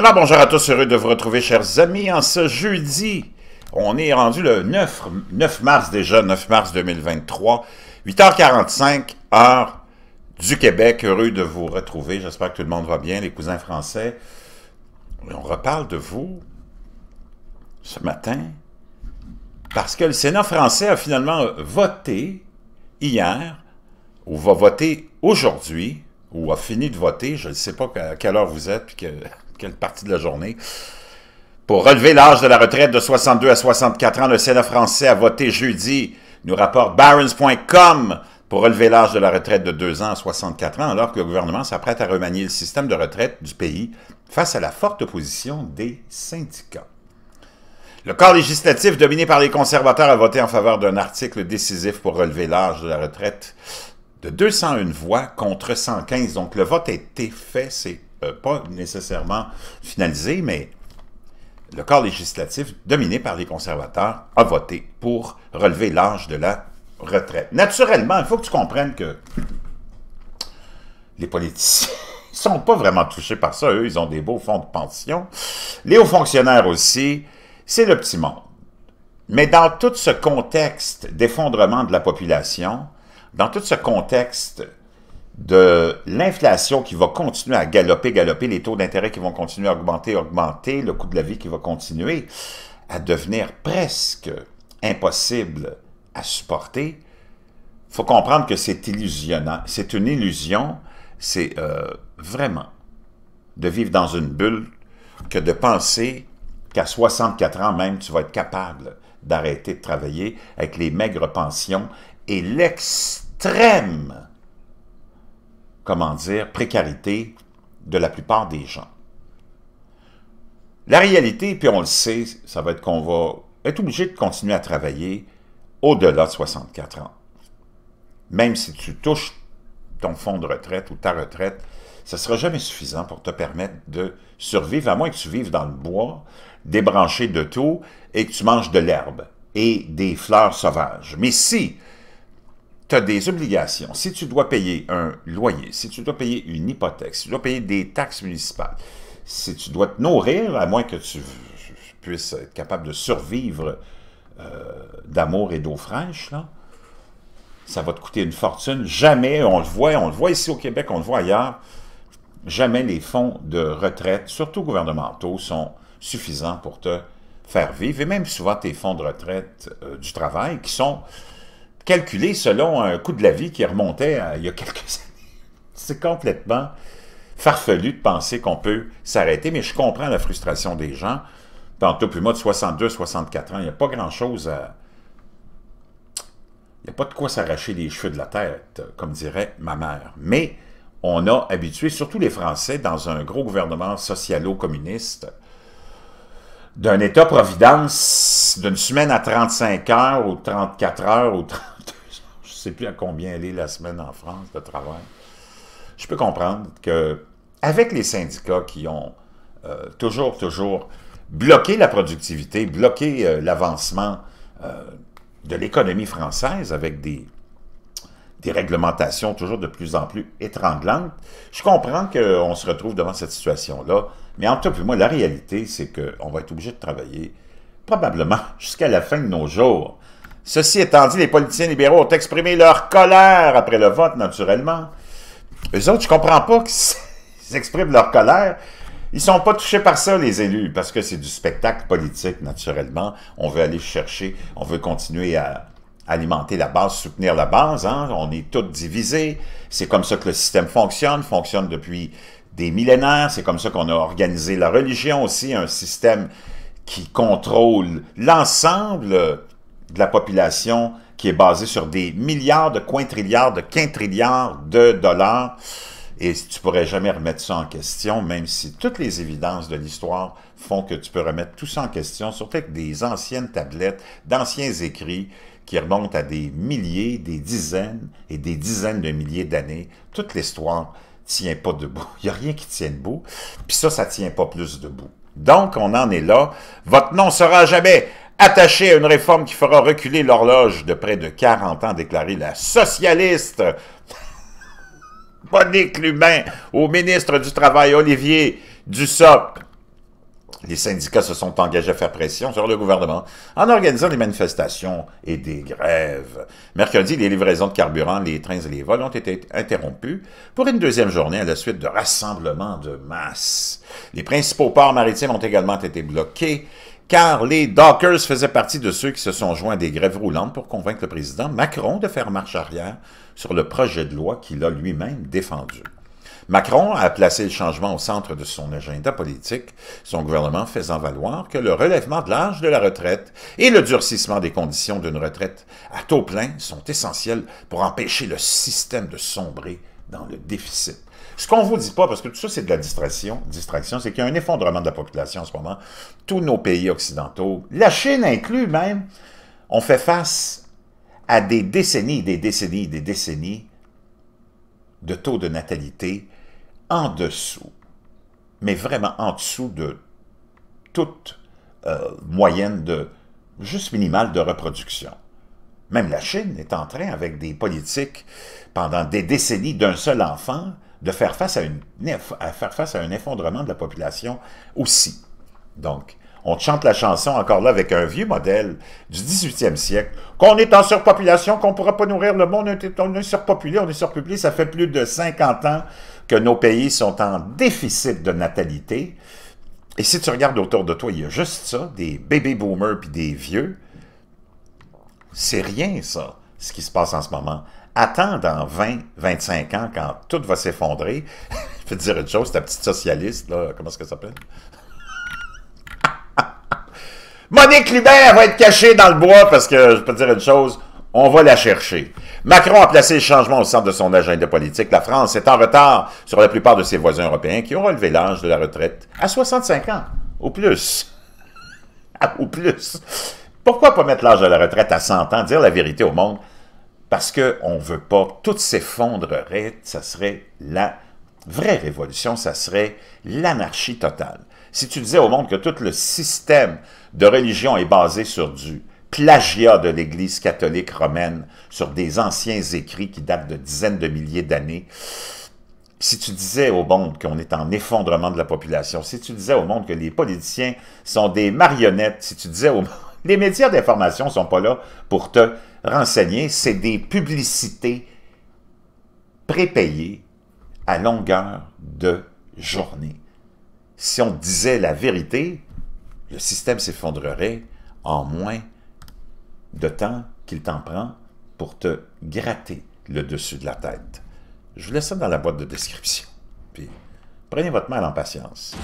Alors bonjour à tous, heureux de vous retrouver chers amis en ce jeudi. On est rendu le 9, mars déjà, 9 mars 2023, 8h45, heure du Québec. Heureux de vous retrouver, j'espère que tout le monde va bien, les cousins français. On reparle de vous ce matin parce que le Sénat français a finalement voté hier, ou va voter aujourd'hui, ou a fini de voter, je ne sais pas à quelle heure vous êtes, puis que quelle partie de la journée. Pour relever l'âge de la retraite de 62 à 64 ans, le Sénat français a voté jeudi, nous rapporte barons.com, pour relever l'âge de la retraite de 2 ans à 64 ans, alors que le gouvernement s'apprête à remanier le système de retraite du pays face à la forte opposition des syndicats. Le corps législatif dominé par les conservateurs a voté en faveur d'un article décisif pour relever l'âge de la retraite de 201 voix contre 115. Donc le vote a été fait, c'est euh, pas nécessairement finalisé, mais le corps législatif, dominé par les conservateurs, a voté pour relever l'âge de la retraite. Naturellement, il faut que tu comprennes que les politiciens ne sont pas vraiment touchés par ça. Eux, ils ont des beaux fonds de pension. Les hauts fonctionnaires aussi, c'est le petit monde. Mais dans tout ce contexte d'effondrement de la population, dans tout ce contexte de l'inflation qui va continuer à galoper, galoper, les taux d'intérêt qui vont continuer à augmenter, augmenter, le coût de la vie qui va continuer à devenir presque impossible à supporter, il faut comprendre que c'est illusionnant. C'est une illusion, c'est euh, vraiment de vivre dans une bulle que de penser qu'à 64 ans même, tu vas être capable d'arrêter de travailler avec les maigres pensions et l'extrême comment dire, précarité de la plupart des gens. La réalité, puis on le sait, ça va être qu'on va être obligé de continuer à travailler au-delà de 64 ans. Même si tu touches ton fonds de retraite ou ta retraite, ça ne sera jamais suffisant pour te permettre de survivre, à moins que tu vives dans le bois, débranché de tout, et que tu manges de l'herbe et des fleurs sauvages. Mais si tu as des obligations. Si tu dois payer un loyer, si tu dois payer une hypothèque, si tu dois payer des taxes municipales, si tu dois te nourrir, à moins que tu puisses être capable de survivre euh, d'amour et d'eau fraîche, là, ça va te coûter une fortune. Jamais, on le voit, on le voit ici au Québec, on le voit ailleurs, jamais les fonds de retraite, surtout gouvernementaux, sont suffisants pour te faire vivre. Et même souvent tes fonds de retraite euh, du travail qui sont calculé selon un coût de la vie qui remontait il y a quelques années. C'est complètement farfelu de penser qu'on peut s'arrêter, mais je comprends la frustration des gens. Tantôt, plus moi, de 62, 64 ans, il n'y a pas grand-chose à... Il n'y a pas de quoi s'arracher les cheveux de la tête, comme dirait ma mère. Mais on a habitué, surtout les Français, dans un gros gouvernement socialo-communiste, d'un État-providence d'une semaine à 35 heures ou 34 heures ou 30 je ne sais plus à combien elle est la semaine en France de travail. Je peux comprendre que, avec les syndicats qui ont euh, toujours, toujours bloqué la productivité, bloqué euh, l'avancement euh, de l'économie française avec des, des réglementations toujours de plus en plus étranglantes, je comprends qu'on se retrouve devant cette situation-là. Mais en tout cas, moi, la réalité, c'est qu'on va être obligé de travailler probablement jusqu'à la fin de nos jours. Ceci étant dit, les politiciens libéraux ont exprimé leur colère après le vote, naturellement. Eux autres, je comprends pas qu'ils expriment leur colère. Ils sont pas touchés par ça, les élus, parce que c'est du spectacle politique, naturellement. On veut aller chercher, on veut continuer à alimenter la base, soutenir la base. Hein. On est tous divisés. C'est comme ça que le système fonctionne, fonctionne depuis des millénaires. C'est comme ça qu'on a organisé la religion aussi, un système qui contrôle l'ensemble de la population qui est basée sur des milliards de quintrilliards, de quintrilliards de dollars. Et tu pourrais jamais remettre ça en question, même si toutes les évidences de l'histoire font que tu peux remettre tout ça en question, surtout avec des anciennes tablettes, d'anciens écrits qui remontent à des milliers, des dizaines et des dizaines de milliers d'années. Toute l'histoire tient pas debout. Il n'y a rien qui tient debout. Puis ça, ça tient pas plus debout. Donc, on en est là. Votre nom sera jamais Attaché à une réforme qui fera reculer l'horloge de près de 40 ans, déclaré la socialiste Monique Lubin au ministre du Travail Olivier Dussopt. Les syndicats se sont engagés à faire pression sur le gouvernement en organisant des manifestations et des grèves. Mercredi, les livraisons de carburant, les trains et les vols ont été interrompus pour une deuxième journée à la suite de rassemblements de masse. Les principaux ports maritimes ont également été bloqués car les Dockers faisaient partie de ceux qui se sont joints à des grèves roulantes pour convaincre le président Macron de faire marche arrière sur le projet de loi qu'il a lui-même défendu. Macron a placé le changement au centre de son agenda politique, son gouvernement faisant valoir que le relèvement de l'âge de la retraite et le durcissement des conditions d'une retraite à taux plein sont essentiels pour empêcher le système de sombrer dans le déficit. Ce qu'on ne vous dit pas, parce que tout ça, c'est de la distraction, distraction, c'est qu'il y a un effondrement de la population en ce moment. Tous nos pays occidentaux, la Chine inclus même, ont fait face à des décennies, des décennies, des décennies de taux de natalité en dessous, mais vraiment en dessous de toute euh, moyenne de juste minimale de reproduction. Même la Chine est en train, avec des politiques pendant des décennies d'un seul enfant, de faire face à, une, à faire face à un effondrement de la population aussi. Donc, on chante la chanson encore là avec un vieux modèle du 18e siècle, qu'on est en surpopulation, qu'on ne pourra pas nourrir le monde, on est surpopulé, on est surpeuplé, ça fait plus de 50 ans que nos pays sont en déficit de natalité. Et si tu regardes autour de toi, il y a juste ça, des baby boomers puis des vieux. C'est rien ça, ce qui se passe en ce moment attends dans 20, 25 ans, quand tout va s'effondrer, je peux te dire une chose, ta petite socialiste, là, comment ça s'appelle? Monique Lubin, va être cachée dans le bois parce que, je peux te dire une chose, on va la chercher. Macron a placé le changement au centre de son agenda politique. La France est en retard sur la plupart de ses voisins européens qui ont relevé l'âge de la retraite à 65 ans, au plus. Ou plus. Pourquoi pas mettre l'âge de la retraite à 100 ans, dire la vérité au monde? parce qu'on ne veut pas, tout s'effondrerait, ça serait la vraie révolution, ça serait l'anarchie totale. Si tu disais au monde que tout le système de religion est basé sur du plagiat de l'Église catholique romaine, sur des anciens écrits qui datent de dizaines de milliers d'années, si tu disais au monde qu'on est en effondrement de la population, si tu disais au monde que les politiciens sont des marionnettes, si tu disais au monde les médias d'information ne sont pas là pour te renseigner, c'est des publicités prépayées à longueur de journée. Si on disait la vérité, le système s'effondrerait en moins de temps qu'il t'en prend pour te gratter le dessus de la tête. Je vous laisse ça dans la boîte de description. Puis prenez votre mal en patience.